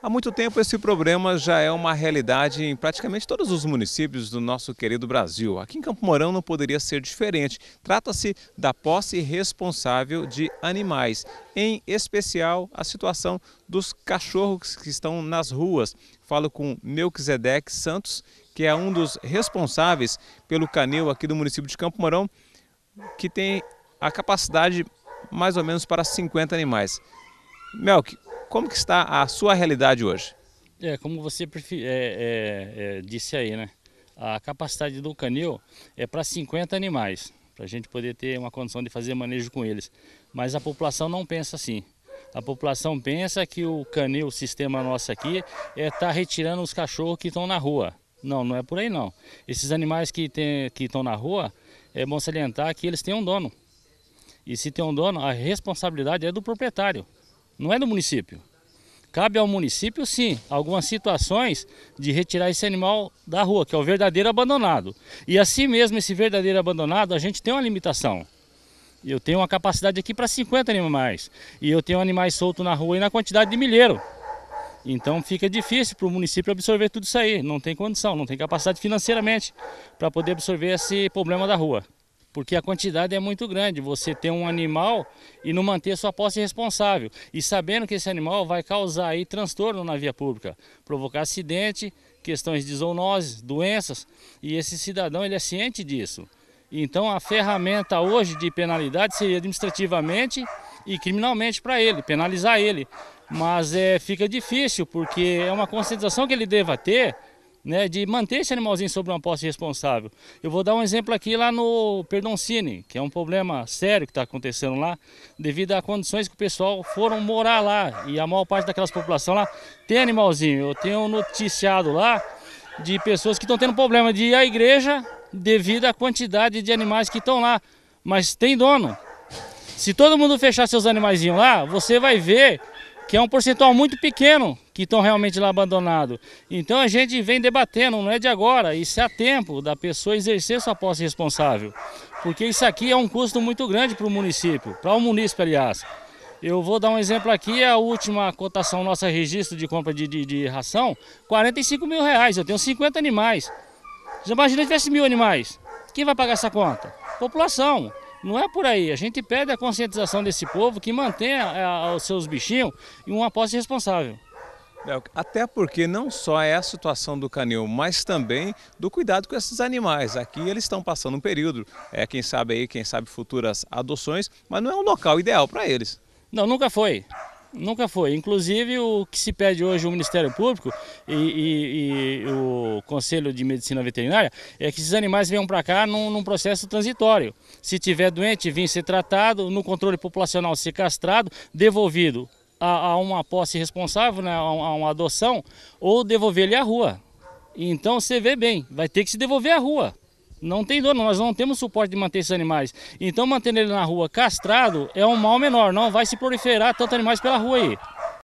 Há muito tempo esse problema já é uma realidade em praticamente todos os municípios do nosso querido Brasil. Aqui em Campo Mourão não poderia ser diferente. Trata-se da posse responsável de animais, em especial a situação dos cachorros que estão nas ruas. Falo com Melquisedeque Santos, que é um dos responsáveis pelo canil aqui do município de Campo Mourão, que tem a capacidade mais ou menos para 50 animais. Melk, como que está a sua realidade hoje? É, como você é, é, é, disse aí, né? A capacidade do canil é para 50 animais, para a gente poder ter uma condição de fazer manejo com eles. Mas a população não pensa assim. A população pensa que o canil, o sistema nosso aqui, é tá retirando os cachorros que estão na rua. Não, não é por aí não. Esses animais que estão na rua, é bom salientar que eles têm um dono. E se tem um dono, a responsabilidade é do proprietário não é do município. Cabe ao município, sim, algumas situações de retirar esse animal da rua, que é o verdadeiro abandonado. E assim mesmo, esse verdadeiro abandonado, a gente tem uma limitação. Eu tenho uma capacidade aqui para 50 animais. E eu tenho animais soltos na rua e na quantidade de milheiro. Então fica difícil para o município absorver tudo isso aí. Não tem condição, não tem capacidade financeiramente para poder absorver esse problema da rua porque a quantidade é muito grande. Você ter um animal e não manter sua posse responsável. E sabendo que esse animal vai causar aí transtorno na via pública, provocar acidente, questões de zoonoses, doenças, e esse cidadão ele é ciente disso. Então a ferramenta hoje de penalidade seria administrativamente e criminalmente para ele, penalizar ele. Mas é, fica difícil, porque é uma conscientização que ele deva ter né, de manter esse animalzinho sobre uma posse responsável. Eu vou dar um exemplo aqui lá no Perdoncine, que é um problema sério que está acontecendo lá, devido a condições que o pessoal foram morar lá, e a maior parte daquelas população lá tem animalzinho. Eu tenho noticiado lá de pessoas que estão tendo problema de ir à igreja devido à quantidade de animais que estão lá, mas tem dono. Se todo mundo fechar seus animaizinhos lá, você vai ver que é um percentual muito pequeno que estão realmente lá abandonados. Então a gente vem debatendo, não é de agora, isso é a tempo da pessoa exercer sua posse responsável. Porque isso aqui é um custo muito grande para o município, para o município, aliás. Eu vou dar um exemplo aqui, a última cotação nossa registro de compra de, de, de ração, 45 mil reais, eu tenho 50 animais. Imagina imaginou se tivesse mil animais? Quem vai pagar essa conta? População. Não é por aí. A gente pede a conscientização desse povo que mantenha eh, os seus bichinhos em uma posse responsável. É, até porque não só é a situação do canil, mas também do cuidado com esses animais. Aqui eles estão passando um período, é quem sabe aí, quem sabe futuras adoções, mas não é um local ideal para eles. Não, nunca foi. Nunca foi. Inclusive, o que se pede hoje o Ministério Público e, e, e o Conselho de Medicina Veterinária é que esses animais venham para cá num, num, processo transitório. Se tiver doente, vim ser tratado, no controle populacional ser castrado, devolvido a, a uma posse responsável, né, a, a uma adoção, ou devolver ele à rua. Então você vê bem, vai ter que se devolver à rua. Não tem dono, nós não temos suporte de manter esses animais. Então, mantendo ele na rua castrado é um mal menor, não vai se proliferar tanto animais pela rua aí.